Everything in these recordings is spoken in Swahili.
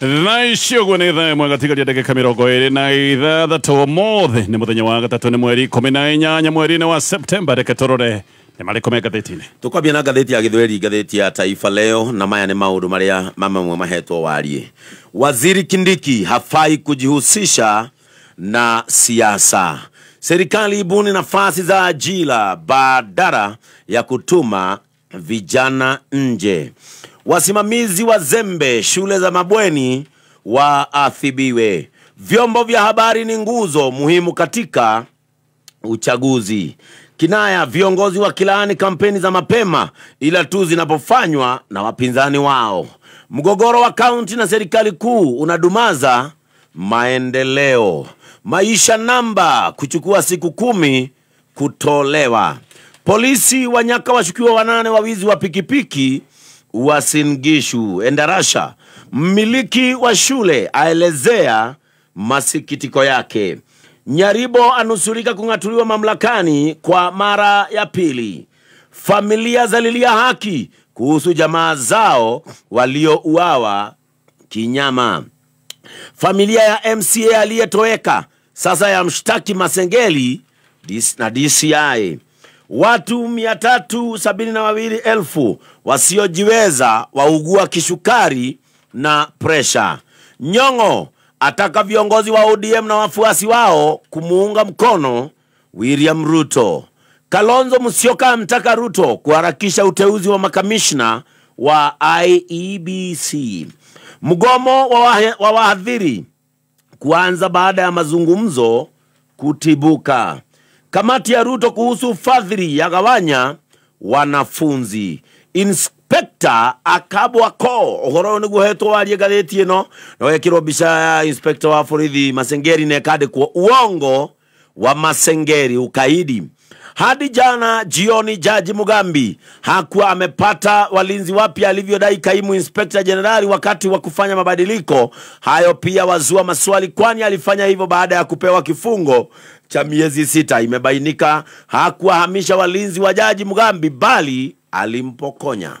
thaicio guo nä thaa ä mwe gatigaria ndagä mirongo ä rä na ithathatå måthä nä må thenya wa gatatå ni mweri ikå na inyanya mweri-inä wa septemba reke tå ni nä marä kå me ngathäti-inä tå kwambia na ngathäti ya gä thweri ngathäti ya taifa leo na maya nä maå ndå marä a mamamwe mahetwo wariä waziri kindiki hafai kujihusisha na siasa serikali ibuni nafasi za ajira badara ya kutuma vijana nje Wasimamizi wa zembe shule za mabweni waathibiwe Vyombo vya habari ni nguzo muhimu katika uchaguzi. Kinaya, viongozi wakilaani kampeni za mapema ila tu zinapofanywa na wapinzani wao. Mgogoro wa kaunti na serikali kuu unadumaza maendeleo. Maisha namba kuchukua siku kumi kutolewa. Polisi wanyaka washukiwa wanane wa wizi wa pikipiki Singishu Endarasha, mmiliki wa shule, aelezea masikitiko yake. Nyaribo anusurika kung'atuliwa mamlakani kwa mara ya pili. Familia zalilia haki kuhusu jamaa zao waliouawa kinyama. Familia ya MCA aliyetoweka sasa ya mshtaki Masengeli na DCI. Watu mia tatu sabini na wawili elfu wasiojiweza waugua kisukari na presha. Nyong'o ataka viongozi wa ODM na wafuasi wao kumuunga mkono William Ruto. Kalonzo Musyoka amtaka Ruto kuharakisha uteuzi wa makamishna wa IEBC. Mgomo wa wahadhiri kuanza baada ya mazungumzo kutibuka. Kamati ya Ruto kuhusu fadhili yagawanya wanafunzi. Inspekta akabwa ko uhoro ni guhetwo warie gatheti ino na wekirwo bisha ya inspekta wa borithi Masengeri na kwa uongo wa Masengeri ukaidi hadi jana jioni, Jaji Mugambi hakuwa amepata walinzi wapya alivyodai kaimu inspekta jenerali wakati wa kufanya mabadiliko hayo. Pia wazua maswali, kwani alifanya hivyo baada ya kupewa kifungo cha miezi sita. Imebainika hakuwahamisha walinzi wa Jaji Mugambi bali alimpokonya.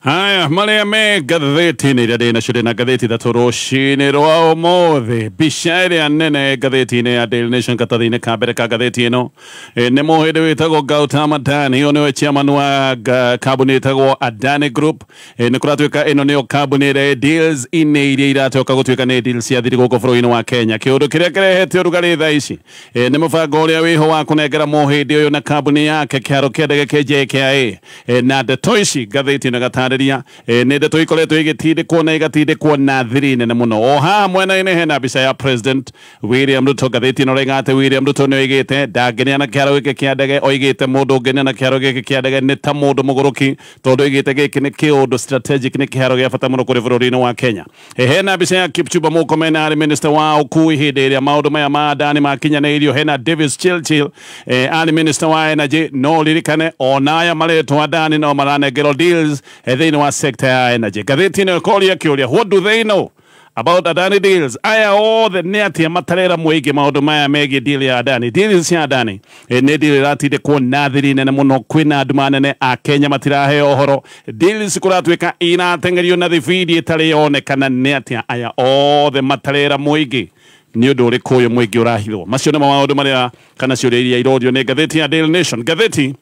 Haya, mareme me gatheti ni ndĩ na ndĩ na gatheti da rũcinĩ rwa roa mbica ĩrĩa anene gatheti ni ya Daily Nation katathi kabere ka mbere ka ngathĩti ĩno we tago Gautama Gautam Hiyo newe chia chairman wa kambuni ĩtagwo Adani Group nĩ kũratuĩka ĩno nĩyo kambuni ĩrĩa deals ide ida iria iratoka weka ne deals ya dhiriko kofro ino wa Kenya kĩũndũ kire kire ũrugarĩ thaa ici nĩ mũbango ũrĩa wĩho wa ya weho wako na gara kambuni yake kĩharo kĩa ndege KJKIA na ndeto ici ngathĩti-inĩ gatathi ndamariria nä tå ikoretwo ä gä tindä na igatindä kwo na thiri nene må no o haha mwena-inä hena mbica ya president william ruto ngathäti no raiga atä william ruto nä oigä te ndangenia na kä haro gä kä kä ndege oigä te må ndå ngenia na kä haro gä kä kä ndege nä ta må ndå må gå rå ki tondå oigä te gä kä nä kä å ndå nä kä haro gä a bata må no kå rä bå rå ri-inä wa kenya hena mbica ya kipchuba må komena arä minista wa ukui hä ndä ä rä a maå ndå maya ma ndani makinyanä irio hena davis chilchil arä minista wa energy no ririkane onaya maretwa ndani no maranengerwo deals thiini wa sekta ya energy ngathiti ino ikoria kiuria what do they know about adani deals aya othe nä atä matarera mwäingä maå ndå maya megiä deal ya adani deal cia adani deal nä deal ratinde kuonathiri nene må no kwäna andå manene a kenya matiraheo horo deals kåratuä ka inateng'erio na thibidi ĩtarä yonekana nä atä aya othe matarera mwäingä nä å ndå å rä kå å yå mwäingä å rahithwo macio nä mo maå ndå marä a kana ciå rä iria irorio nä ngathäti ya daily nation ngathäti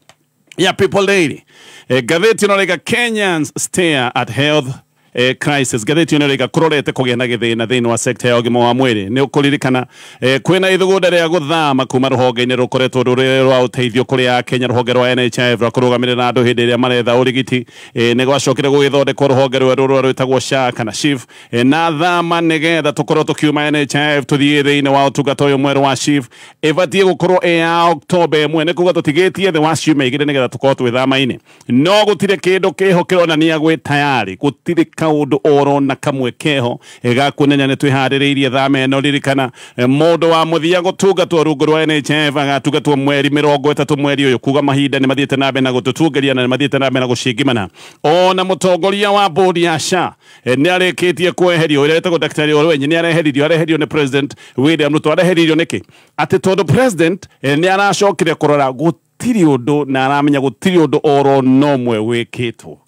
ya People lady Eh, gazeti inaoleka Kenyans stare at health eh, crisis gatheti ĩno rĩga kũrorete kũgĩa na gĩthĩna wa sekta ya ũgima wa mwĩrĩ nĩ ũkũririkana eh, kwĩna ithugunda rĩa gũthama kuma rũhonge-inĩ rũkoretwo rũrĩ rwa ũteithio kũrĩ akenya rũhonge rwa NHIF rwa kũrũgamĩrĩra andũ hĩndĩ ĩrĩa maretha ũrigiti eh, nĩ gwacokire gũgĩthondekwo rũhonge rwerũ rwa rwĩtagwo SHA kana SHIF eh, na thama nĩgetha tũkorwo tũkiuma NHIF tũthiĩ thĩinĩ wa ũtungata ũyũ mwerũ wa SHIF ĩbatiĩ gũkorwo ĩ ya Oktoba ĩmwe nĩ kuga tũtigĩtie thĩ wa ciumia igĩrĩ nĩgetha tũkorwo twĩthama-inĩ no gũtirĩ kĩndũ kĩho kĩronania gwĩ tayarĩ gũtirĩ kaundu orona kamwe keho igakunenya e, nä twä harä rä no ririkana e, må ndå wa må thia gå tungatwo rungu rwa nhf to mweri mirongo rongo ätatå mweri å kuga mahinda nä mathiä nabe na mbere na gå nabe na gushigimana mathiä te na mbere na gå cingimana ona må tongoria wa mbåri ya sha e, nä arä kä tie kweherio å rä a wetagwo ndaktarä å rwenyi nä areheririo areheririo nä president william ruto areheririo nä kä atä tondå president nä aracokire kå rora gå tirä å na aramenya gutiri tirä oro nomwe wä kä two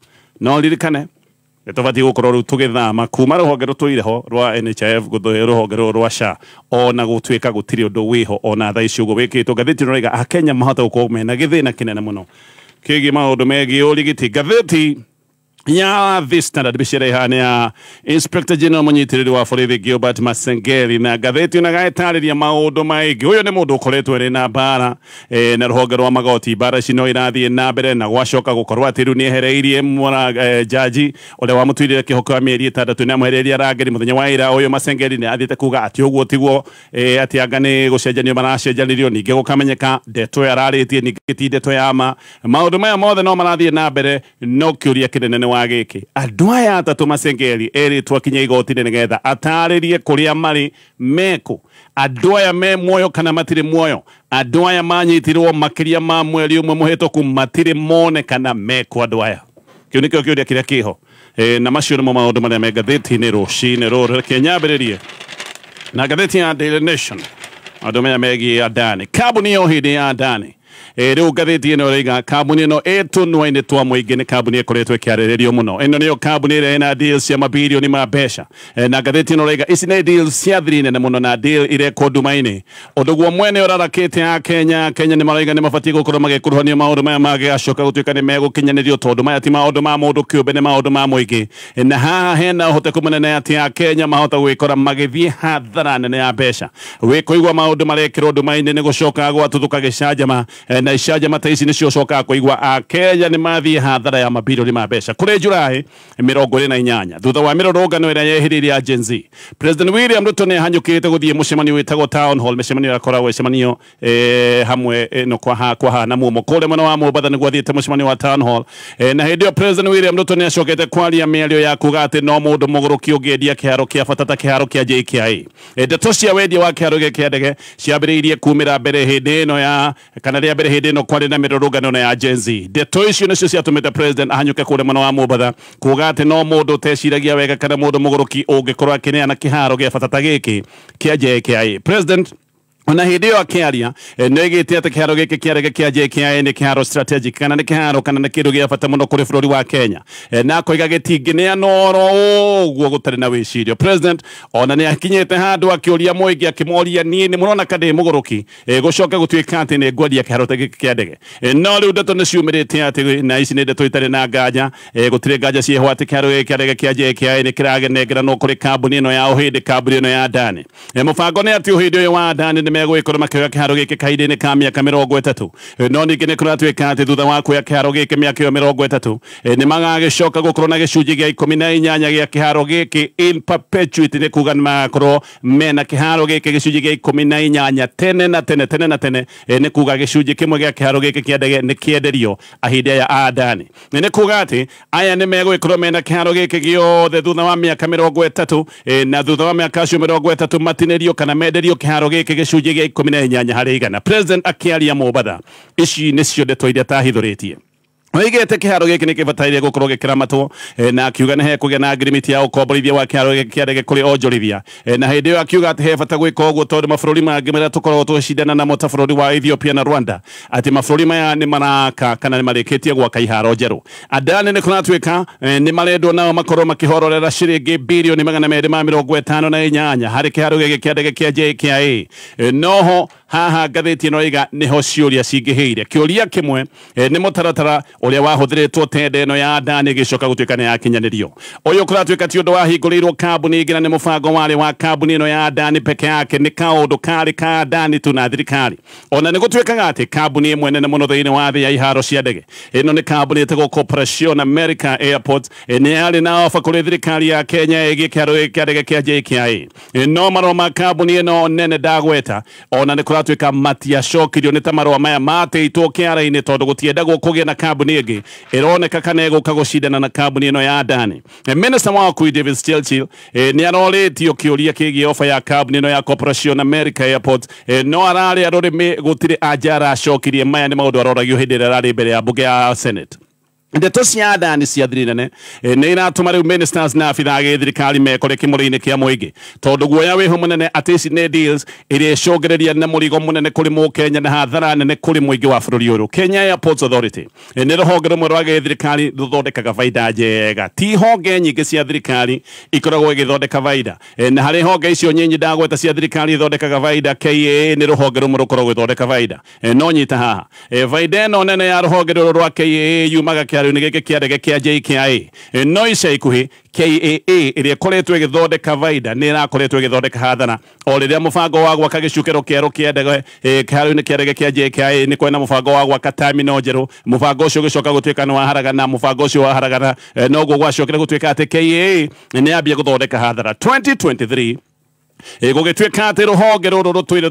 no tobatiä gå korwo rä u tå gä thama kuma rå honge rå tå ire ho rwa nhif rå honge rå rwa sha ona gå tuä ka gå tirä å ndå wä ho ona tha icio å guo wä kä two ngathäti no raiga akenya mahota gå korwo mena gä thä na kä nene må no kä gä maå ndå megä å rigiti ngathäti ya visst när det besked här Inspector General munyitiriri wa borithi Gilbert Masengeri na gatheti na gaitariria maundu maingi uyu ni mundu ukoretwo iri na mbara e, na ruhonge rwa magoti mbara cino irathii na mbere na gwacoka gukorwo ati riu ni ehereirie mwana e, jaji uria wamutwirire kihoko wa mieri itandatu ni amuhereirie arangeri muthenya wa ira uyu Masengeri ni athiite kuga ati uguo tiguo e, ati anga ni gucenjanio maracenjanirio ningi gukamenyeka ndeto yo araritie ningi ti ndeto ya ma maundu maya mothe no marathii na mbere no kiuria kinene wa giki andu aya atatu macengeri eri twakinya igoti-ini nigetha ataririe kuria mari meku andu aya me muoyo kana matiri muoyo andu aya manyitirwo makiria ma mweri umwe muhituku matiri mone kana meku andu aya kiu nikio kiuria kiria kiho e, na macio nimo maundu maria me ngathiti-ini ruci-ini ruru reke nyambiririe na ngathiti ya Daily Nation maundu maya megie adani kambuni ya uhindi ya adani riu ngathiti ino raiga kambuni ino itunuaini twa muingi ni kambuni ikoretwo ikiariririo muno ino niyo kambuni iria ina deals cia mabirioni ma mbeca na ngathiti ino raiga ici ni deals cia thiri nene muno na deal irekwo nduma-ini undu guo mwene urarakite ya kenya kenya ni maraiga ni mabatie gukorwo magikuruhanio maundu maya magigacoka gutuika ni megukinyanirio tondu maya ti maundu ma mundu kiumbe ni maundu ma muingi na haha hena uhoteku munene ati ya kenya mahota gwikora magithie hathara nene ya mbeca wikuigua maundu marekirwo nduma-ini ni gucoka gwatuthuka gicajama na icanjama ta ici nicio cokaga kuigua akenya ah, ni mathii hathara ya mabirioni ma mbeca kuri jurahi mirongo iri na inyanya thutha wa mirurungano iria yehiriire ya Gen Z President William Ruto ni ahanyukite guthie mucemanio witagwo town hall micemanio yakoragwo icemanio e, eh, hamwe e, no kwa ha kwa ha na mumo kule mwena wa Mombatha niguo athiite mucemanio wa town hall e, na hindi President William Ruto ni acokete kwaria mĩario ya kuga atĩ no mũndũ mũgũrũki ũngĩendia kĩharo kĩa bata ta kĩharo kĩa JKIA ndeto cia wendia wa kĩharo gĩkĩa ndege ciambĩrĩirie kumĩra mbere hĩndĩ ĩno ya kana rĩa mbere hindi no kwari na mirurungano ya jenzi ndeto icio nicio ciatumite president ahanyuke kuria mwena wa mumbatha kuga ati no mundu uteciragia wega kana mundu muguruki ungikorwo akineana kiharo gia bata ta giki kia JKIA president na hä ä akĩaria nä gä te atä kä haro gä kä kä arege kä anjä kana nä kiaro kana nä kä ndå gä bata må no kå rä wa kenya eh, na akoiga gä tingä nä anoro å guo gå tarä na wä president ona nä akinyä te handå akä å ria mwängä akä moria niä nä må rona ka ndä må gå rå ki eh, gå coka gå tuä ka atä nä ngwaria kä haro ta gä kä ndege eh, no rä u ndeto nä ciumä te na ici nä ndeto itarä na nganja gå tirä nganja ciäho atä kiaro haro gä kä arege kä anjä kä aä nä kä no kå rä kambuni no ya å hä ndä kambuni no ya Dani må bango nä atä å hä wa Dani nä megwikora makioya kiharo giki kahinda-ini ka miaka mirongo itatu no ningi ni kuratuika ati thutha wa kuoya kiharo giki miaka iyo mirongo itatu ni magagicoka gukorwo na gicunji gia ikumi na inyanya gia kiharo giki in perpetuity ni kuga ni magakorwo mena kiharo giki gicunji gia ikumi na inyanya tene na tene tene na tene ni kuga gicunji kimwe gia kiharo giki kia ni kienderio ahinda ya adani ni kuga ati aya ni megwikorwo mena kiharo giki giothe thutha wa miaka mirongo itatu na thutha wa miaka acio mirongo itatu matinerio kana menderio kiharo giki gicunji gĩcunjĩ gĩa ikũmi na inyanya harä igana president akĩaria mombatha ici nĩcio ndeto iria tahithũrĩtie oigite kiharo giki ni kibataire gukorwo gikiramatwo eh, na akiuga ni hekugia na agrimiti ya ukomborithia wa kiharo giki kia ndege kuri onjorithia eh, na hindi iyo akiuga ati he bata gwika uguo tondu mabururi mangi maria tukoragwo twicindana namo ta bururi wa Ethiopia na Rwanda ati mabururi maya ni maraka kana ni marikitie gwaka iharo njeru andũ anene kũratuĩka eh, nĩ marendwo nao makorwo makĩhororera ciringi birioni magana merĩ ma mĩrongo ĩtano na inyanya harĩ kĩharo gĩkĩ kĩa kia kĩa JKIA noho haha ngathĩti ĩno ĩga nĩho ciũria cingĩhĩire kĩũria kĩmwe e, nĩ mũtaratara ũrĩa wahũthĩrĩtwo tenda ĩno ya ndani ĩgĩcoka gũtuĩka nĩ yakinyanĩrio ũyũ kũratuĩka ti ũndũ wahingũrĩirwo kambuni ĩngĩ na nĩ mũbango warĩ wa kambuni ĩno ya ndani peke yake nĩ kaũndũ karĩ ka ndani tu na thirikari ona nĩ gũtuĩkaga atĩ kambuni ĩmwe nene mũno thĩinĩ wa thĩ ya iharo cia ndege ĩno nĩ kambuni ĩtagwo corporation america airport e, nĩ yarĩ na ofa kũrĩ thirikari ya kenya ĩgiĩ kĩharo kĩa ndege kĩa jkia eh, no marũa ma kambuni ĩno nene ndagweta ona nĩ ka matiacokirio nä ta marua maya mateitwo kä tondå gå tiendagwo kå gä na kambuni ä ngä ä roneka kana ä ka gå cindana na kambuni ä no ya ndani eh, minista wa wakui davis chelchil e, eh, nä arorä tio kä å ria kä oba ya kambuni ä no ya corporation america airport e, no ararä arå rä gå tirä anja aracokirie maya nä maå ndå aroragio hä ndä ä rä mbere ya mbunge ya senate ndeto cia ndani cia thiri nene eh, nä iratå ministers na abitha gä thirikari mekore kä må rä-inä kä a må ingä tondå guoya wä ho må nene atä ici nä deals ä rä na må rigo må nene kå rä kenya na hathara nene kå rä må ingä wa bå rå ri å rå kenya airports authority eh, nä rå rũmwe rwa gä thirikari rå thondekaga baida njega ti honge nyingä cia thirikari ikoragwo ĩgä thondeka baida eh, na harä honge icio nyinyi ndagweta cia thirikari ithondekaga baida ka nä rå honge rå mwe rå koragwo gä thondeka baida no nyita haha baida ä no nene ya rå honge rå rwa yumaga kä nĩ gĩkĩ kĩarege kĩa JKIA no ica ikuhĩ KAA ĩrĩa ĩkoretwo ĩgĩthondeka baida ä ĩrakoretwo ĩgĩthondeka hathara o må bango wa gwaka gĩcukĩro kĩerũ kĩa ndege kĩharo kä a ndege nä JKIA na må bango wa gwaka tamino gä coka gå tuä ka nä waharagana å cio waharagana noguo tuä ka atä KAA nĩ gå thondeka hathara 2023 gũgĩtuĩka atĩ rũhonge rũrũ rũtuire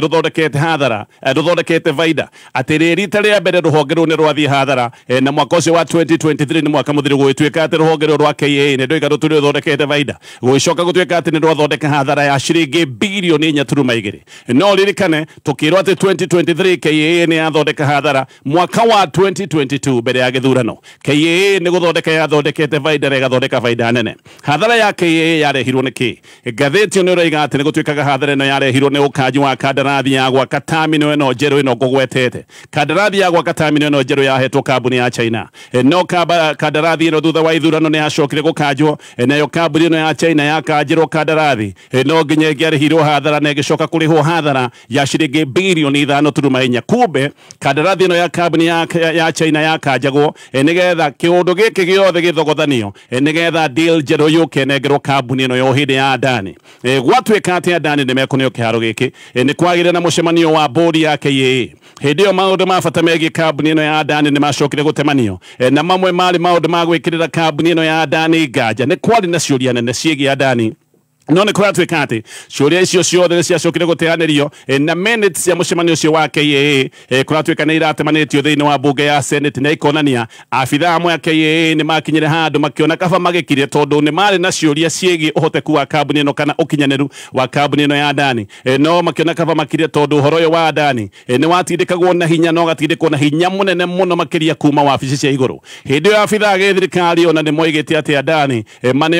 rũthondekete hathara rũthondekete baida atĩrĩ rita rĩa mbere rũhonge rũu nĩ rwathiĩ hathara eh, na mwaka ũcio wa 2023 nĩ mwaka mũthiru gũgĩtuĩka atĩ rũhonge rũu rwa KA nĩ ndoiga rũtuire rũthondekete baida gũgĩcoka gũtuĩka atĩ nĩ rwathondeka hathara ya ciringi bilioni inya turuma igĩrĩ no ririkane tũkĩrwo atĩ 2023 KA nĩ yathondeka hathara mwaka wa 2022 mbere ya gĩthurano KA nĩ gũthondeka yathondekete baida na ĩgathondeka baida nene hathara ya KA yarehirwo nĩ kĩ ngathĩti njugetio nä å raiga atä nä gå tuä kaga hathara ä no yarehirwo nä å kanji wa kandarathi ya gwaka tamino ä no njerå ä no ngågwetete kandarathi ya gwaka tamino ä no njerå yahetwo kambuni ya china eh, no kandarathi ä no thutha wa ithurano nä yacokire gå kanjwo eh, nayo kambuni ä no ya china yakanjärwo kandarathi eh, no nginya ä ngä arä hathara na ä gä coka kå rä hwo hathara ya ciringi bilioni ithano turuma inya kumbe kandarathi ä no ya kambuni ya, ya, ya china yakanjagwo nä getha kä å ndå gä kä gä othe gä thogothanio nä getha deal njerå yå kenengerwo kambuni ä no yo hä ndä ya dani Eh, gwatuika atia dani nä mekunio kä haro gä kä eh, nä kwagä re na må cemanio wa bodi ya kä ä hä yo maå ndå ma bata megiä kambuni ä no ya dani nä macokire gå temanio eh, na mamwe marä maå ndå ma gwä kä rä ra kambuni ä no ya dani nganja nä kwarä na ciå ria nene ciägä a dani none kå ratuä atä ciå ria icio ciothe nä ciacokire gå teanärio eh, na cia må cemanio ũcio wa kaa eh, kå ratuä ka nä iratemanä tio thä inä wa mbunge ya senate na ikonania abithaa amwe a kaa nä makinyire handå makä kaba magä kirie tondå nä marä na ciå ria ciägä å hoteku wa kambuni ä no kana å kinyanä wa kambuni ä eh, no ya ndani no makä kaba makirie tondå horo å wa ndani nä watindä kagwo na hinya no gatindä kwo na hinya må nene må no makä ria kuma wabici cia igå rå hä ndä ä yo abithaa gä thirikari ona nä moigä te atä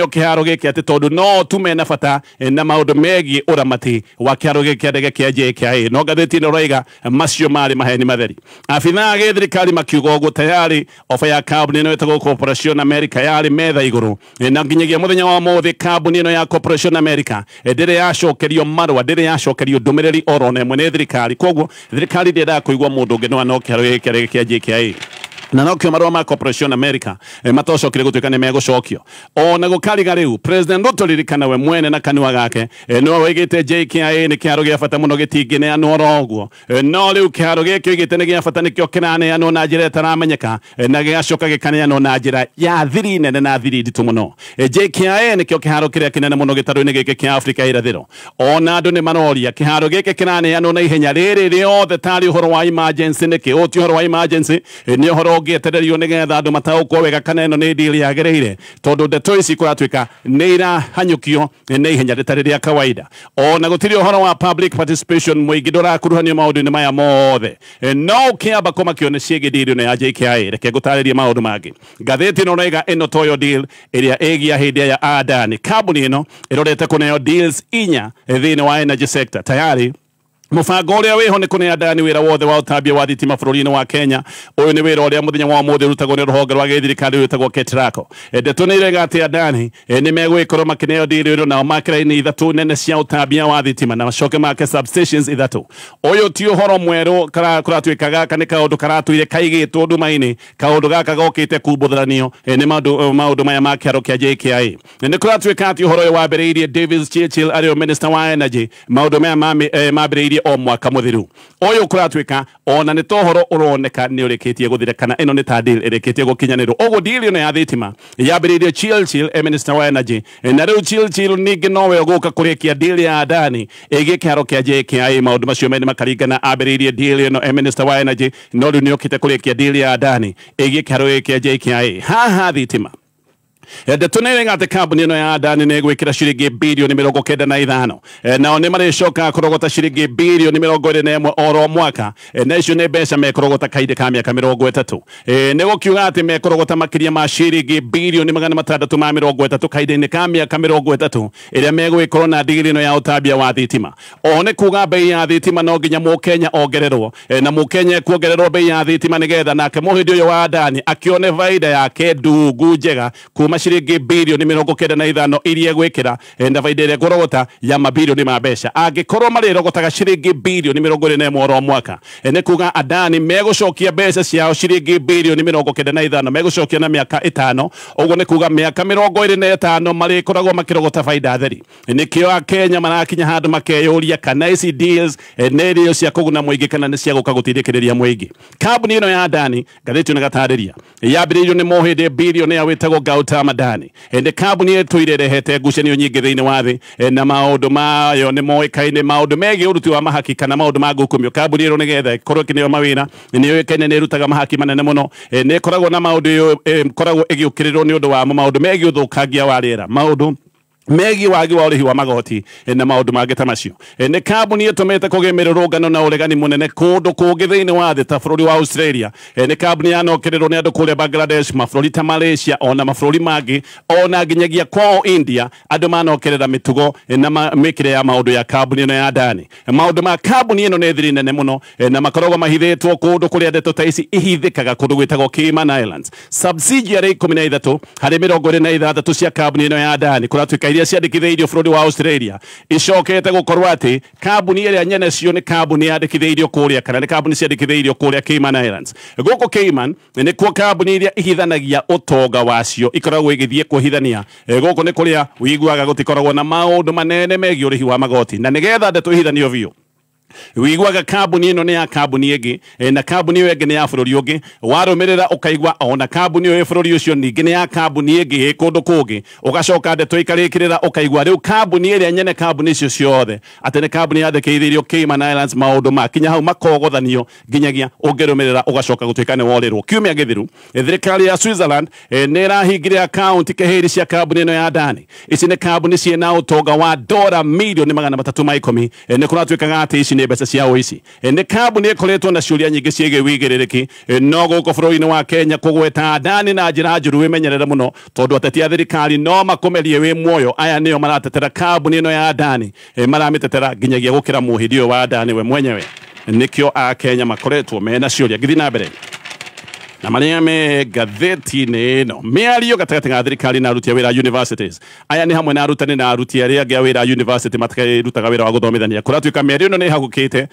kä haro gä kä atä tondå no tumena bata eh, na maudu megi uramati wa kiaro gikia ndege kia JKIA no ngathiti-inĩ ũroiga eh, macio marĩ maheni matheri afina a gĩthirikari makiuga ũguo tayarĩ oba ya kambuni ĩno ĩtagwo corporation america yarĩ metha iguru eh, na nginyagia mũthenya wa mũthĩ kambuni ĩno ya corporation america ndĩrĩ yacokerio marũa ndĩrĩ yacokerio ndũmĩrĩri oro na ĩmwe nĩ thirikari koguo thirikari ndĩendaga kũigua mũndũ ũngĩ no no kĩaro gĩkĩa kia JKIA na nokio marua ma corporation america e, eh, matocokire gutuikane megocokio ona gukariga u president ruto ririkana we mwene na kanua gake e, no wigite jkia ni kiaro gia bata muno gitingine anu oroguo e, no riu kiaro gikio igite ni gia bata nikio kinane anu na njira itaramenyeka e, na gigacoka gikane anu na njira ya thiri nene na thiri nditu muno e, jkia nikio kiharo kiria kinene muno gitaru-ini giki kia africa irathiro ona andu ni maroria kiharo giki kinane anu na ihenya riri riothe tari horo wa emergency niki uti horo wa emergency e, ni horo no ngietererio nigetha andu matagukwo wega kana ino ni deal yagereire tondu ndeto ici kuratuika ni irahanyukio na ihenya ritari ria kawaida ona gutiri uhoro wa public participation muingi ndurakuruhanio maundu-ini maya mothe eh, no kiamba koma kione ciigi deal ino ya jkia reke ngutaririe maundu mangi ngathiti ino noiga ino toyo deal iria igia hindi ya adani kambuni ino irorete kuneo deals inya eh, thini wa energy sector tayari mubango uria wihone kuneanda ni wira wothe wa utambia wa thitima bururi-ini wa Kenya uyu ni wira uria muthenya wa muthi urutagwo ni ruhonge rwa githirikari rwitagwo KETRACO eh, ndeto ni irega ati andani eh, ni megwikorwo makineo ndiri iro nao makiraini ithatu nene cia utambia wa thitima na macoke make substations ithatu uyu ti uhoro mweru kuratuika gaka ni kaundu karatuire kaigitwo nduma-ini kaundu gaka gokite kumbuthanio eh, ni maundu maya ma kiaro kia JKIA ni kuratuika ati uhoro uyu wambiriirie Davis Churchill ari o minister wa energy maundu maya mambiriirie thie o mwaka mutheru oyo kuratuika ona ni tohoro uroneka ni urikitie guthira kana ino ni ta deal irikitie gukinyanirwo ogo deal ino ya thitima yambiriirio chilchil e minister wa energy na riu chilchil ningi nowe guka kurikia deal ya adani igi kiharo kia jki maundu macio meni makaringana ambiriirie deal ino e minister wa energy no riu ni ukite kurikia deal ya adani igi kiharo kia jki haha thitima ndeto nä regate kambuni ä ya ndani nä gwä kä ra ciringi bilioni mä rongo kenda na ithano e, nao nä marä coka kårogota ciringi bilioni mä rongo ä rä na ä oro mwaka e, na icio nä mbeca mekårogota kaindä ka mä aka mä rongo ätatå e, nä gå kiuga atä mekårogota makä ma ciringi bilioni magana matandatå ma mä rongo ätatå kahinda-inä ka mä aka mä rongo ätatå ä rä a megwä korwo na ndigiri no ya å tambia wa thitima oho nä kuga mbei ya thitima no nginya må kenya ongererwo na må kenya kuongererwo mbei ya thitima nä getha nake må hä ndä å yå wa ndani akä one baida yake ndungu njega kuma kuma ciringi bilioni mirongo kenda na ithano iria gwikira eh, ndava-inĩ ĩrĩa ngũrogota ya mabilioni ma mbeca angĩkorwo marĩrogotaga ciringi bilioni mirongo ĩrĩ na ĩmwe oro mwaka eh, nĩ kuga adani megũcokia mbeca ciao ciringi bilioni mirongo kenda na ithano megũcokia na miaka itano ũguo nĩ kuga miaka mirongo ĩrĩ na ĩtano marĩkoragwo makĩrogota faida theri eh, nĩkĩo akenya marakinya handũ makeyũria kana ici deals nĩ irio cia kũguna mũingĩ kana nĩ cia gũka gũtindĩkĩrĩria mũingĩ kambuni ĩno ya adani ngathĩti nĩ gatarĩria yambĩrĩirio nĩ mũhĩndĩ bilioni ya wĩtagwo gautam ramadani ende kabuni yetu irerehete ngucanio nyingi thiini wa thi eh, na maundu mayo ni moikaine maundu megie uruti wa mahaki kana maundu ma ngukumio kambuni iro nigetha ikorwo ikineo mawira ni yoikaine ni irutaga mahaki manene muno ni eh, koragwo na maundu koragwo igiukirirwo ni undu wamo maundu megie uthukangia wa riera maundu megiä wagi wa å wa magoti na maå ndå mangä ta macio nä kambuni ä tå mä te kå gä mä rå rå na å regani må nene kå ndå kå ngä thä inä wa thä ta bå rå ri wa australia nä kambuni yanokä rä rwo nä andå kå rä a bangladesh mabå rå ri ta malaysia ona mabå rå ri mangä ona nginyagia kwao india andå manokä rä ra mä tugo na mä kä re ya maå ndå ya kambuni ä no ya ndani maå ndå ma kambuni ä no nä thiri nene må no na makoragwo mahithä two kå ndå kå rä a ndeto ta ici ihithä kaga kå ndå gwä tagwo cayman islands subsidiary ikå mi na ithatå harä mä rongo ä rä na ithathatå cia kambuni ä no ya ndani kå ratuä ka iria ciandikithĩirio bũrũri wa Australia icokete gũkorwo atĩ kambuni iria nyene cio nĩ kambuni yandikithĩirio kũrĩa kana nĩ kambuni ciandikithĩirio kũrĩa Cayman Islands gũkũ Cayman nĩ kuo kambuni iria ihithanagia ũtonga wacio ikoragwo igĩthiĩ kũhithania eh, gũkũ nĩ kũrĩa ũiguaga gũtikoragwo na maũndũ manene megi ũrĩhi wa magoti na nĩgetha ndeto ihithanio biũ wiguaga kambuni ino ni ya kambuni ingi na kambuni iyo ingi ni ya bururi ungi warumirira ukaigua ona kambuni iyo bururi ucio ningi ni ya kambuni ingi kundu kungi ugacoka ndeto ikarikirira ukaigua riu kambuni iria nyene kambuni icio ciothe ati ni kambuni yandikithirio Cayman Islands maundu ma kinya hau makogothanio nginyagia ungirumirira ugacoka gutuika ni worirwo kiumia githiru thirikari ya Switzerland ni irahingire akaunti keheri cia kambuni ino ya Adani ici ni kambuni ciena utonga wa dola milioni magana matatu ma ikumi ni kuratuikaga ati ici ni mbeca ciao ici nä kambuni ikoretwo na ciuria nyingä ciägä wigä no gå kå bå rå wa kenya kågweta ndani na njä ra njå ru wä menyerere må no tondå ateti a thirikari no makåmerie wä muoyo aya nä o maratetera kambuni ä no ya ndani maramä tetera nginyagia gå kä ra må hä wa ndani we mwenyewe nä kä o akenya makoretwo mena ciå ria ngäthiä na mbere na maria me gatheti-inĩ ĩno mĩario gatagatĩ ga thirikari na aruti a wĩra universities aya nĩ hamwe na arutani na aruti arĩa angĩ a wĩra university matakĩrutaga wĩra wa gũthomithania kũratuĩka mĩario ĩno nĩ ĩhagũkĩte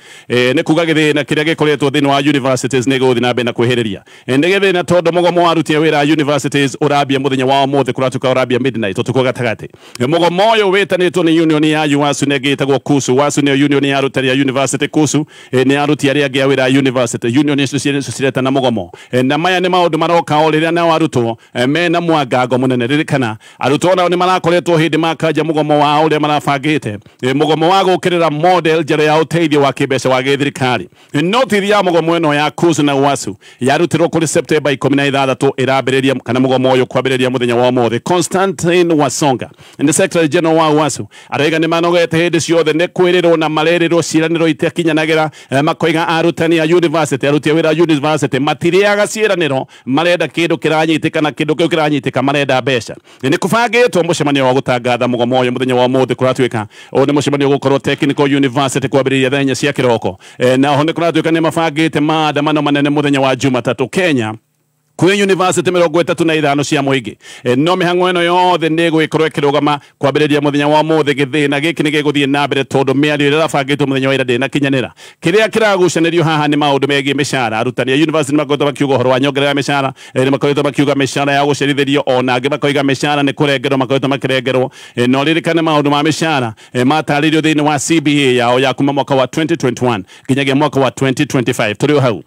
nĩ kuga na gĩthĩna kĩrĩa gĩkoretwo thĩinĩ wa universities nĩ gũthiĩ na mbere na kwĩhĩrĩria nĩ gĩthĩna tondũ mũgomo wa aruti a wĩra universities ũrambia mũthenya wa ũmũthĩ kũratuĩka ũrambia midnight ũtukũ gatagatĩ mũgomo ũyũ wĩtanĩtwo nĩ union ya UASU nĩ ĩgĩtagwo KUSU WASU nĩ union ya arutani a university KUSU nĩ aruti arĩa angĩ a wĩra university union icio ciretana gomo na maya nä maå ndå maroka o rä rä a nao arutwo eh, mena mwangango må nene ririkana arutwo nao nä marakoretwo hä ndä makanja må gomo wao å rä a marabangä te må gomo wa gå kä rä ra njerå ya å teithio wa kä mbeca wa gä thirikari eh, notithi ya må gomo ä no ya kus na wasu yarutä rwo kå rä septemba ikå na ithathatå ä rambä rä ria kana må gomo å yå kwambä rä ria må thenya wa mothe constantin wasonga nä secretary general wa wasu araiga nä manogete hä ndä ciothe nä kwä rä rwo na marerä rwo ciranä rwo itiakinyanagä ra eh, makoiga arutani ya university aruti wä ra university matirä aga ciä ciiraniro marenda kindu kiranyitika na kindu kiu kiranyitika marenda mbeca ni kubangitwo mucemanio wa gutangatha mugomo uyu muthenya wa muthi kuratuika uyu ni mucemanio ugukorwo technical university kwambiriria thaa thenya cia kiroko e, eh, na ho ni kuratuika ni mabangite maandamano manene muthenya wa jumatatu kenya kwä yunivasĩtĩ mä rongo ĩtatũ na ithano cia mũingĩ e, no mä hang'o ä no yothe nä gwä korwo kä rå gama kwambä rä ria må thenya wa må gä thä na gä kä nä gä gå thiä na mbere tondå mä ario ä rä rabangä two må thenya wa ira ndä na kinyanä ra kä rä a kä ragucanä haha nä maå ndå megiä mä cara arutani a yunivasĩtĩ makoretwo makiuga å horo wa nyongerera ya mä cara nä makoretwo makiuga mä cara ya gå cerithärio ona angä makoiga mä cara nä kå rengerwo makoretwo makä rengerwo e, no rä rä kane maå ndå ma mä cara e, matarä rio thä inä wa cba yao ya kuma mwaka wa 2021 nginyagia mwaka wa 2025 tå rä o hau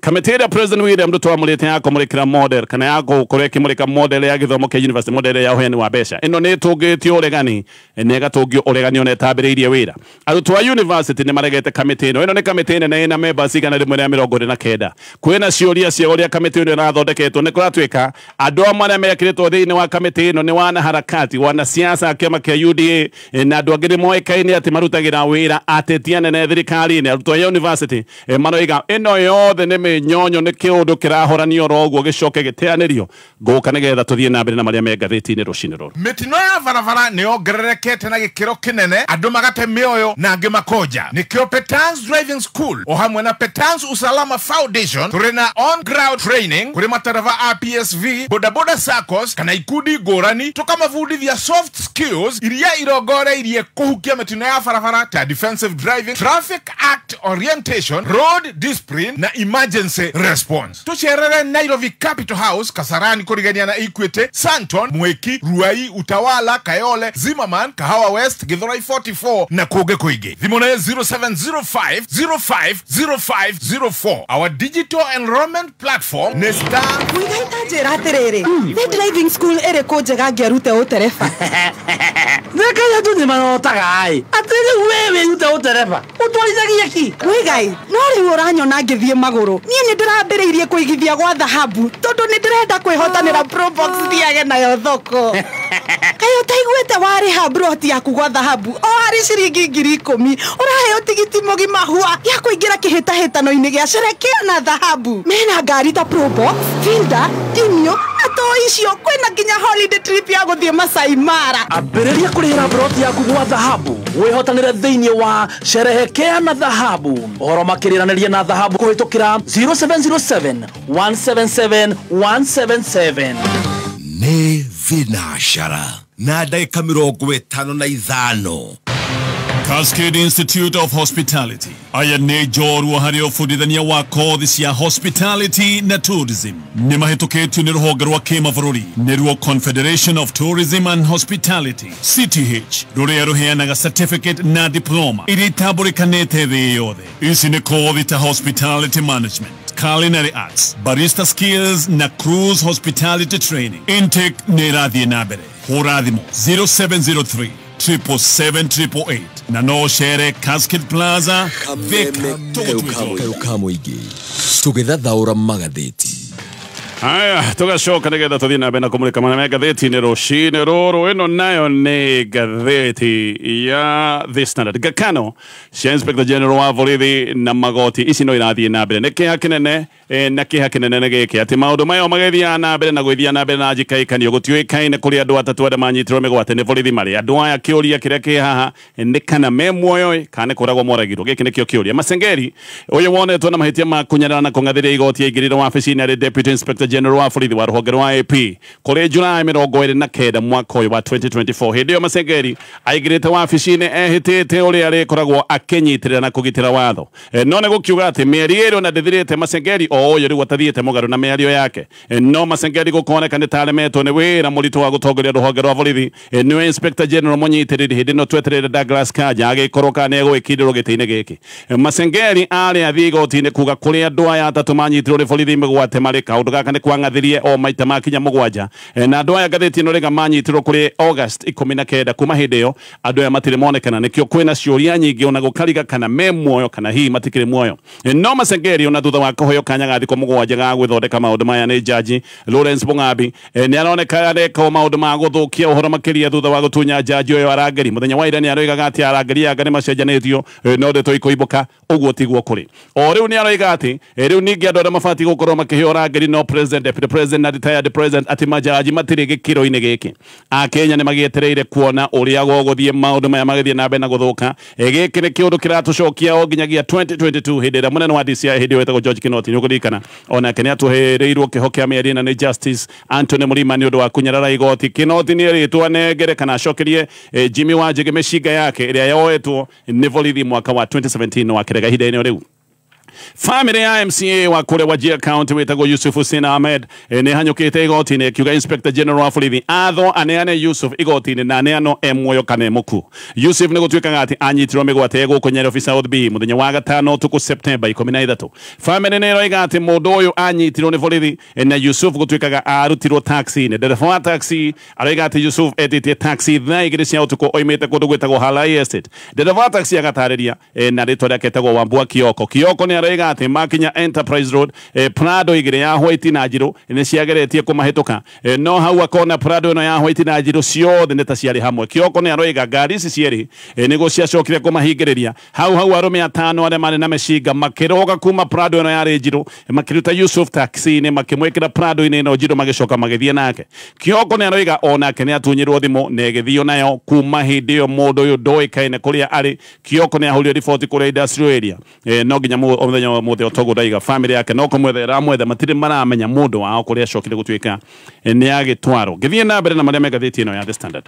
kamĩtĩ ĩrĩa president william ruto amũrĩte ya kũmũrĩkĩra model kana ya gũkorwo ĩkĩmũrĩka model ya gĩthomo kĩa university model ya ũheani wa mbeca ĩno nĩ ĩtũngĩtio ũregani na ĩgatũngio ũregani ona ĩtambĩrĩirie wĩra arutwo a university nĩ maregete kamĩtĩ ĩno ĩno nĩ kamĩtĩ nene ĩna members igana rĩmwe rĩa mĩrongo ĩrĩ na kenda kwĩna ciũria cia ũrĩa kamĩtĩ ĩno ĩrathondeketwo nĩ kũratuĩka andũ amwe arĩa mekĩrĩtwo thĩinĩ wa kamĩtĩ ĩno nĩ harakati wana siasa kĩama kĩa uda na andũ angĩ nĩ moĩkaine atĩ marutagĩra wĩra ateti anene thirikari-inĩ arutwo a university eh, maroiga ĩno yothe nĩ me nyonyo nä kä å ndå kä rahoranio oro guo gä coke gä teanä nä getha tå thiä na mbere na marä a me ngathäti-inä rå cinä rå rå mä tino ya barabara nä yongererekete na gä kä ro kä nene andå magate mä oyo na angä makonja nä kä o petans driving school o hamwe na petans usalama foundation tå rä na on ground training kå rä matereba a psv bodaboda sacos kana ikundi ngårani tå kamabundithia soft skills iria irongoreirie kå hukia mä tino ya barabara ta defensive driving traffic act orientation road discipline na imagine emergency response tucerere nairobi capital house kasarani kurigania na equity santon mweki ruai utawala kayole zimaman kahawa west githurai 44 na kungi kuingi thimu nayo 0705 050504 our digital enrollment platform nä mũirĩta njĩra atĩrĩrĩ nĩ driving school ĩrĩkũ njega ngĩarute ũtereba rekaya tu nĩ marotaga-ĩ atĩ rĩu wĩ wĩrute ũtereba ũtwarithagia ki wĩgai no rĩu ũranyona ngĩthiĩ magũrũ niä nä ndä rambä rä irie kå igithia gwa thahabu tondå nä ndä renda kwä hotanä ra thiage oh, oh. nayo thoko kaä te warä ha yaku gwa thahabu o arä ciringi ngiri rahe å tigiti mũgima hua gĩa kũingĩra inä gä gĩa cerekea na thahabu mena ngari ta probox filda na to icio na nginya holiday trip ya ambä Masai Mara. kå rä broti yaku gwa thahabu gwihotanire thiini wa sherehekea na dhahabu uhoro makiriranirie na dhahabu kuhitukira 0707 177 177 ni vinashara na ndagika mirongo itano na ithano Cascade Institute of Hospitality aya nä njorua harä å bundithania wa kothi cia hospitality na tourism nä mahätåkätio nä rå rwa kä mabå nä ruo confederation of tourism and hospitality cth rå rä a rå heanaga certificate na diploma iria itambå rä kanä thä yothe ici nä kothi ta hospitality management culinary arts barista skills na cruise hospitality training intake nä ĩrathiä na mbere hå rathimo 0703 777 8 na nocere casket plaza kaiuka muingi tugithathaura magatheti haya tugacoka nä getha tå thiä na mbere na kå må rä ka mana me ngathäti-inä rå cinä rå ä no nayo nä ngathäti ya the standard ngakano cia inspector general wa borithi na magoti ici no irathiä na mbere nä kä a kä nene Eh, na kiha ha kä nene nä gä mayo magethiaga na mbere na gwä na mbere na njä kaikanio gå tiå ä kaine kuri rä andå atatå arä a manyitirwo mä gwate nä borithi marä andå aya kä å ria haha eh, nä kana me muoyoä eh, kana nä kå ragwo moragirwo gä masengeri nä wone o kä na mahä ma kå na kå ng'athä igoti igirira wa re wabici deputy inspector general wa borithi wa rå wa ap kå rä julaä mä rongo na keda mwaka å wa 2024 hä masengeri ä yo macengeri aingä rä te wabici-inä ehä te å rä a rä koragwo akä nyitä na kå watho no nä gå kiuga atä mä na ndä masengeri o ũyũ rĩu atathiĩte mũgarũ na mĩario yake eh, no Masengeri gũkoneka nĩ taremetwo nĩ wĩra mũritũ wa gũtongoria rũhonge rwa borithi eh, nĩwe inspector general mũnyitĩrĩri hĩndĩ ĩno twetereire Douglas Kanja agĩkorwo kana nĩegwĩkindĩrwo gĩtĩ-inĩ gĩkĩ eh, Masengeri arĩ athiĩ igoti-inĩ kuga kũrĩa andũ aya atatũ manyitirwo nĩ borithi mĩgwate marĩ kaũndũ gaka nĩ kwang'athirie o maita makinya mũgwanja na andũ aya ngathĩti ĩno rĩga manyitirwo kũrĩ August ikũmi na kenda kuma hĩndĩ ĩyo andũ aya matirĩ monekana nĩkĩo kwĩna ciũria nyingĩ ona gũkariga kana me muoyo kana hihi matikĩrĩ muoyo no Masengeri ona thutha wa kũheo kanya kanyaga thiko mugwanja ga gwithondeka maundu maya ni jaji Lawrence Bungabi e, ni aroneka areka maundu ma guthukia uhoro makiria thutha wa gutunya jaji uyu arangeri muthenya wa ira ni aroigaga ati arangeri anga ni macenjanitio e, no ndeto ikoimbuka uguo tiguo kuri o riu ni aroiga ati e, riu ningi andu aria mabatiĩ gukorwo makiheo arangeri no president deputy president na retired president ati majaji matirĩ gĩkĩro-inĩ gĩkĩ akenya nĩ magĩetereire kuona ũrĩa gũgũthiĩ maũndũ maya magĩthiĩ na mbere na gũthũka gĩkĩ nĩ kĩũndũ kĩratũcokia o nginyagia 2022 hĩndĩ ĩrĩa mũnene wa DCI hĩndĩ ĩyo wetagwo George Kinoti nĩ turaririkana ona ke nä irwo kä ho kä a mä aria na nä justice antony mrima nä å ndå wa igoti kä noti nä rä twa kana acokerie jimi wa njä gä mä cinga yake ä rä a yoetwo nä borithi mwaka wa 2017 wakä rega ihinda-inä rä u Family ya mca wa wa Jia County wetago yusuf hussein ahmed nĩ kete igoti ne kiuga inspector general wa borithi atho aneane yusuf igoti ne na aneano e muoyo e muku yusuf nĩ gũtuĩkaga atĩ anyitirwo mĩgwate kwenye ofisa south b mũthenya wa gatano tũkũ septemba ikũmi na ithatũ famĩrĩ nĩ ĩroiga atĩ mũndũ ũyũ anyitirwo nĩ borithi na yusuf gũtuĩkaga arutirwo taxi ne derefoa taxi aroiga atĩ yusuf etĩtie taxi thaa igĩrĩ cia utuko oimĩte kũndũ gwĩtagwo halai estate ndereba wa taxi agatarĩria na rĩtwa rĩake etagwo wambua kioko kioko ne ng'ano ati makinya enterprise road e, prado igire ya white na njirũ eh, nĩ ciageretie kũmahĩtũka e, no hau akona prado no ya white na njirũ ciothe nĩ ta ciarĩ hamwe kioko nĩ aroiga ngari ici cierĩ eh, nĩguo ciacokire kũmahingĩrĩria hau hau arũme atano ale mane na mĩcinga makĩroga kuma prado no ĩno yarĩ njirũ makĩruta yusuf taxi-inĩ makĩmwĩkĩra prado-inĩ ĩno njirũ magĩcoka magĩthiĩ nake kioko nĩ aroiga onake nĩ atunyirwo thimũ na ĩgĩthio nayo kuma hĩndĩ ĩyo mũndũ ũyũ ndoĩkaine kũrĩa arĩ kioko nĩ ahũrio riboti kũrĩa industrial area e, no nginya muthenya wa muthe otogo daiga family yake no kumwethera matiri mara maramenya mundu wao kuria acokire gutuika ni agitwaro ngithie na mbere na maria megatheti no ya the standard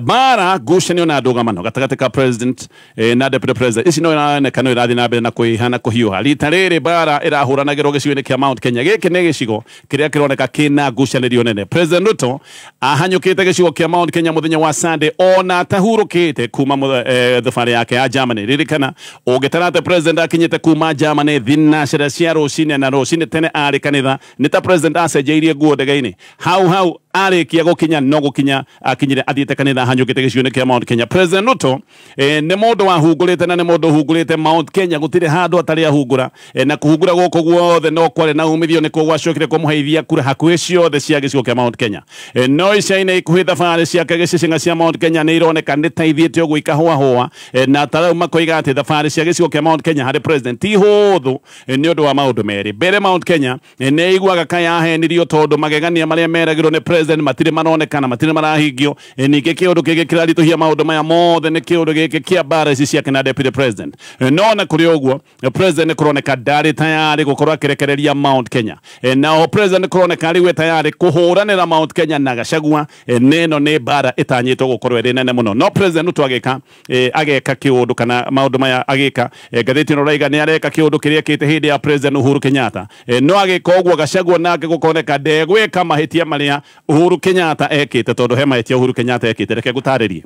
bara eh, ngucanio na ndũgamano gatagatĩ ka president eh, na deputy president ici no ĩroneka no ĩrathiĩ na mbere na kwĩhana kũhiũha rita rĩrĩ bara ĩrahũranagĩrwo gĩcigo-inĩ kĩa mount kenya gĩkĩ nĩ gĩcigo kĩrĩa kĩroneka kĩna ngucanĩrio nene president ruto ahanyũkĩte gĩcigo kĩa mount kenya mũthenya wa sunday ona atahurũkĩte kuma eh, thabarĩ yake ya germany ririkana ũngĩtara atĩ president akinyĩte kuma germany thinacera cia rũcinĩ na rũcinĩ tene arĩ kanitha nĩ ta president acenjeirie nguo ndege-inĩ hau hau kia arikia gukinya no gukinya akinyire athiite kanitha hanyukite gicigo-ini kia mount kenya president ruto eh, ni mundu wahungurite na ni mundu uhungurite mount kenya gutire handu atari ahungura eh, na kuhungura guku guothe no kwari na umithio ni gwacokire kumuheithia kura hakuhi ciothe cia gicigo kia mount kenya eh, no icaine ikuhi thabari ciake gicicinga cia mount kenya ni ironeka ni teithiite uguo ikahwahwa eh, na tarau makoiga ati thabari cia gicigo kia mount kenya hari president ti huthu eh, ni undu wa maundu meri mbere mount kenya eh, ni iguaga kayahenirio tondu magegania maria meragirwo ni president present matire maronekana matire marahingio e ningi kiundu giki kirarituhia maundu maya mothe ni kiundu giki kia bara ici ciake na deputy president e no na kuri uguo president kuroneka ndari tayari gukorwo akirekereria Mount Kenya e nao president kuroneka ari we tayari kuhuranira Mount Kenya na gacagua e neno ni bara itanyitwo gukorwo iri nene muno no president twagika e ageka kiundu kana maundu maya agika e gatheti no raiga ni areka kiundu kiria kite hindi ya president Uhuru kenyata Kenyatta e no agika uguo gacagua nake gukoneka ndegwika mahitia maria uhuru kenyatta ekite tondu he mahĩtia uhuru kenyatta ekite reke ngũtarĩrie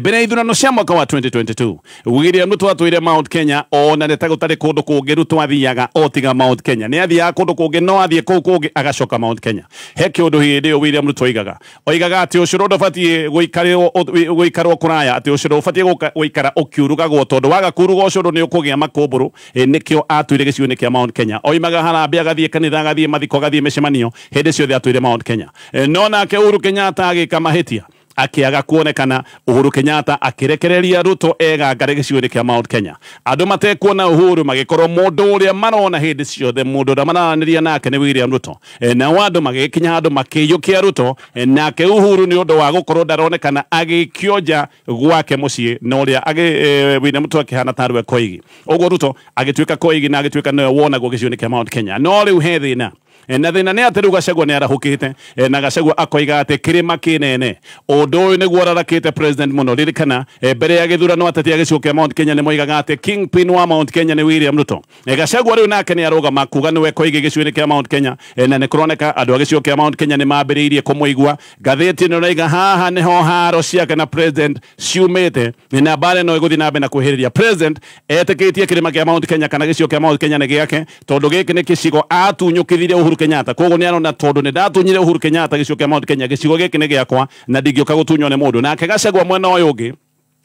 mbereithu no cia mwaka wa 2022 william nä twatwä mount kenya ona nete gå tarä kå ndå kå ngä rä twathiaga mount kenya nä athiaga kå ndå no athiä kå u kå ngä agacoka mount kenya he kä å ndå hä ndä ä yo william nä twoigaga oigaga atä å cå rå ndåbatiä gå ikarwo kå raya atä å cå rå å batiä gå ikara å kä urugagwo tondå waga kuruga å cå rå nä å kå gä a makå mbå rå nä kä o atwä re gä cigo-nä kä a mount kenya oimaga harambä agathiä kanitha agathiä mathiko agathiä mä cemanio ciothe atwä mount kenya no nake uru kenyatta agä ka mahä akiaga kuonekana uhuru kenyatta akirekereria ruto egangare gicigo-ini kia mount kenya andu matekuona uhuru magikorwo mundu uria marona hindi ciothe mundu uria mararaniria nake ni william ruto e, nao andu magikinya handu makiyukia ruto e, nake uhuru ni undu wa gukorwo ndaronekana agikionja gwake mucii na uria agi e, eh, wina mutu akihana tarwe koigi uguo ruto agituika koigi na agituika niwe wonagwo gicigo-ini kia mount kenya no riu he thina na thä ne nä atä rä u gacagua nä arahå kä te na gacagua akoiga atä kä rä ma kä nene å ndå å yå nä guo rarakä te må no ririkana eh, mbere ya gä ateti a mount kenya nä moigaga atä kingpin wa mount kenya nä william ruto eh, gacagua rä u nake nä arå ma kuga nä we koigä gä cigo mount kenya na nä kå roneka andå a mount kenya nä mambä rä irie kå må igua ngathä ä raiga haha nä ho haro ciake na president ciumä te na mbara ä no ä gå thiä na mbere president etä kä tie kä rä ma mount kenya kana gä cigo mount kenya nä gä ake tondå gä kä nä kä cigo atunyå kä uhuru kenyatta koguo nä arona tondå nä ndatunyire uhuru kenyatta gä cio kä a mount kenya gä cigo gä kä nä gä akwa na ndingä å ka gå nä må ndå nake gacagua mwena å yå å ngä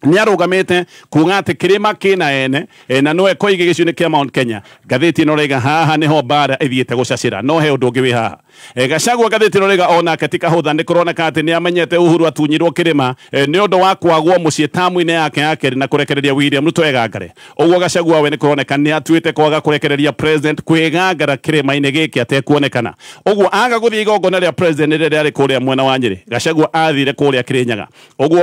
nä arå kuga atä kä rä ene na no ekoige gä cio-nä kä mount kenya ngathäti ä no raiga haha nä ho mbara ä gå cacä no he å ndå ngä wä haha e, gacagua ngathäti ä no rega ona katika kahå tha nä kå roneka atä nä amenyete uhuru atunyirwo kä rä ma wa kwagwo må ciä tamu-inä yake yake na kurekereria rekereria william ruto egangare å guo we nä kå roneka nä atuä te kwaga kurekereria president kwä gangara kä rä ma-inä gä kä atekuonekana å guo aga gå thiä igongona rä a rä rä arä kå rä a mwena wanyire nyä athire kuria kirinyaga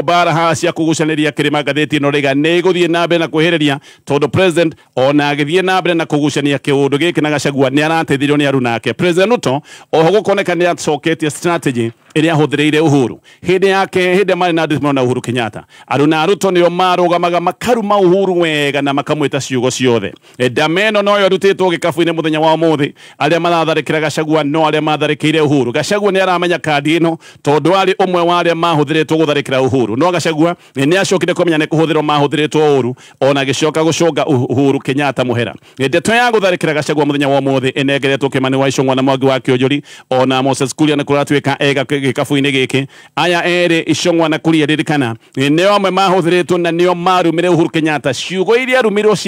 a bara rä nyaga å guo haha cia kå ri magatheti no riga ni guthie na mbere na kwehereria tondu president ona agithie na mbere na kugucania kiundu giki na gacagua ni arateithirio ni aru nake president uto oho gukoneka ni acoketie strategy iria huthireire uhuru hindi yake hindi mari na ndithi na uhuru kenyata aru na aruto nio marugamaga makaruma uhuru wega na makamwita ciugo ciothe e, dameno noyo arutitwo gikabu-inĩ muthenya wa muthi aria maratharikira gacagua no aria matharikire uhuru gacagua ni aramenya kandi ino tondu ari umwe wa aria mahuthiritwo gutharikira uhuru no gacagua e, ni acokire kumenya ni kuhuthirwo mahuthiritwo uru ona gicoka gucunga uhuru kenyatta muhera e, ndeto ya gutharikira gacagua muthenya wa muthi inengeretwo kimani wa icung'wa na mwangi wa kionjuri ona moses kuria ni kuratuika ega kabu-inä gä kä aya erĩ icũng'wa na kũria ririkana nĩo amwe mahũthĩrĩtwo na re marumire uhuru kenyatta ciugo iria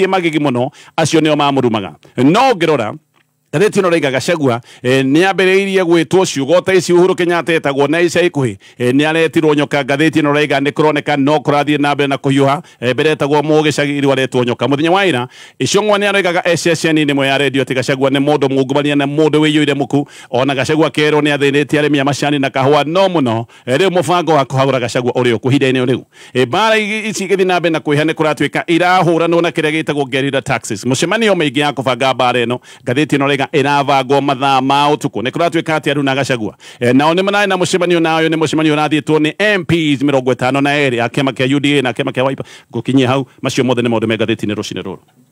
magä gi må no acio mamå rumaga no ngĩrora Ndathetio no raiga gacagua nä ambä gwitwo ciugo ta ici uhuru kenyatta etagwo na ica ikuhi nä aretirwo nyoka ngathäti ä no raiga nä kå roneka no kå rathiä na mbere na kå hiåha mbere etagwo må gä cagi irwa nyoka må thenya wa ira icångwa nä aroigaga mwe ya rendio atä gacagua nä må ndå må ngumania na må ndå wä ire må ku ona gacagua kerwo nä athä nä tie arä macani na kahua no må no rä u må bango wa kå hagå ra gacagua å rä å kå hinda-inä rä u mbara ici gä thiä na mbere na kwä ha nä kå ratuä ka irahå ranwo na kä rä a gä tagwo gerira må cemanio maingä ya kå banga mbara ä no ngathäti ä no njega irathangwo mathaa ma utuku ni kuratuika ati aruna gacagua e, eh, nao ni manai na mucemanio nayo ni mucemanio urathiitwo ni MPs mirongo itano na eri akema kia UDA na akema kia Wiper gukinyia hau macio mothe ni maundu mega ngathiti-ini rucini ruru